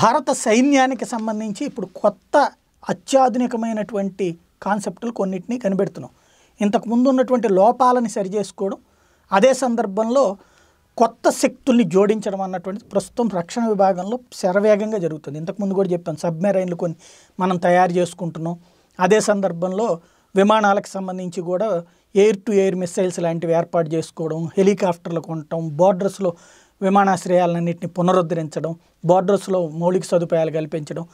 భారత సైన్యానికి సంబంధించి ఇప్పుడు కొత్త అత్యాధునికమైనటువంటి కాన్సెప్టులు కొన్నిటిని కనిపెడుతున్నాం ఇంతకు ముందు ఉన్నటువంటి లోపాలని సరిచేసుకోవడం అదే సందర్భంలో కొత్త శక్తుల్ని జోడించడం అన్నటువంటిది ప్రస్తుతం రక్షణ విభాగంలో శరవేగంగా జరుగుతుంది ఇంతకుముందు కూడా చెప్పాను సబ్మెరైన్లు కొన్ని మనం తయారు చేసుకుంటున్నాం అదే సందర్భంలో విమానాలకు సంబంధించి కూడా ఎయిర్ టు ఎయిర్ మిస్సైల్స్ లాంటివి ఏర్పాటు చేసుకోవడం హెలికాప్టర్లు కొనటం బార్డర్స్లో విమానాశ్రయాలన్నింటినీ పునరుద్ధరించడం బోర్డర్స్లో మౌలిక సదుపాయాలు కల్పించడం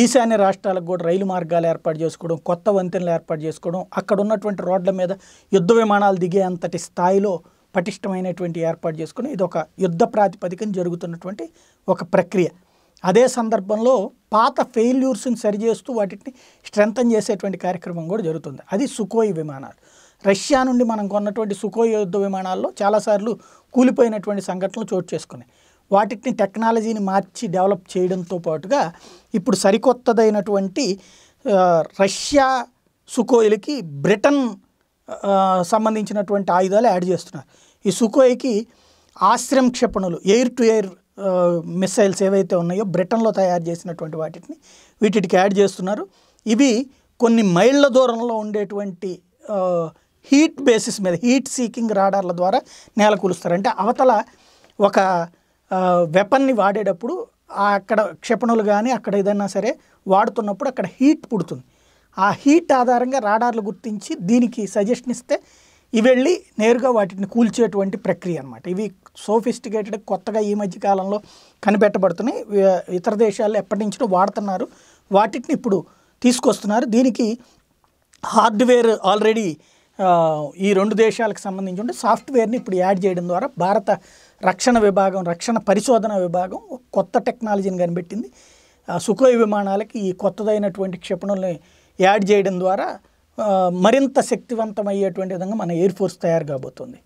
ఈశాన్య రాష్ట్రాలకు కూడా రైలు మార్గాలు ఏర్పాటు చేసుకోవడం కొత్త వంతెనలు ఏర్పాటు చేసుకోవడం అక్కడ ఉన్నటువంటి రోడ్ల మీద యుద్ధ విమానాలు దిగే అంతటి స్థాయిలో పటిష్టమైనటువంటి ఏర్పాటు చేసుకుని ఇది ఒక యుద్ధ ప్రాతిపదికన జరుగుతున్నటువంటి ఒక ప్రక్రియ అదే సందర్భంలో పాత ఫెయిల్యూర్స్ని సరిచేస్తూ వాటిని స్ట్రెంగ్తన్ చేసేటువంటి కార్యక్రమం కూడా జరుగుతుంది అది సుకోయి విమానాలు రష్యా నుండి మనం కొన్నటువంటి సుఖోయ్ యుద్ధ విమానాల్లో చాలాసార్లు కూలిపోయినటువంటి సంఘటనలు చోటు చేసుకున్నాయి వాటిని టెక్నాలజీని మార్చి డెవలప్ చేయడంతో పాటుగా ఇప్పుడు సరికొత్తదైనటువంటి రష్యా సుకోయిలకి బ్రిటన్ సంబంధించినటువంటి ఆయుధాలు యాడ్ చేస్తున్నారు ఈ సుకోయికి ఆశ్రయం క్షిపణులు ఎయిర్ టు ఎయిర్ మిస్సైల్స్ ఏవైతే ఉన్నాయో బ్రిటన్లో తయారు చేసినటువంటి వాటిని వీటికి యాడ్ చేస్తున్నారు ఇవి కొన్ని మైళ్ళ దూరంలో ఉండేటువంటి హీట్ బేసిస్ మీద హీట్ సీకింగ్ రాడార్ల ద్వారా నేల కూలుస్తారు అంటే అవతల ఒక వెపన్ని వాడేటప్పుడు అక్కడ క్షిపణులు కానీ అక్కడ ఏదైనా సరే వాడుతున్నప్పుడు అక్కడ హీట్ పుడుతుంది ఆ హీట్ ఆధారంగా రాడార్లు గుర్తించి దీనికి సజెషన్ ఇస్తే ఇవి వెళ్ళి నేరుగా వాటిని కూల్చేటువంటి ప్రక్రియ అనమాట ఇవి సోఫిస్టికేటెడ్ కొత్తగా ఈ మధ్య కాలంలో కనిపెట్టబడుతున్నాయి ఇతర దేశాల్లో ఎప్పటి నుంచో వాడుతున్నారు వాటిని ఇప్పుడు తీసుకొస్తున్నారు దీనికి హార్డ్వేర్ ఆల్రెడీ ఈ రెండు దేశాలకు సంబంధించి ఉంటే సాఫ్ట్వేర్ని ఇప్పుడు యాడ్ చేయడం ద్వారా భారత రక్షణ విభాగం రక్షణ పరిశోధన విభాగం కొత్త టెక్నాలజీని కనిపెట్టింది సుఖోయ్ విమానాలకి ఈ కొత్తదైనటువంటి క్షిపణుల్ని యాడ్ చేయడం ద్వారా మరింత శక్తివంతమయ్యేటువంటి విధంగా మన ఎయిర్ ఫోర్స్ తయారు కాబోతుంది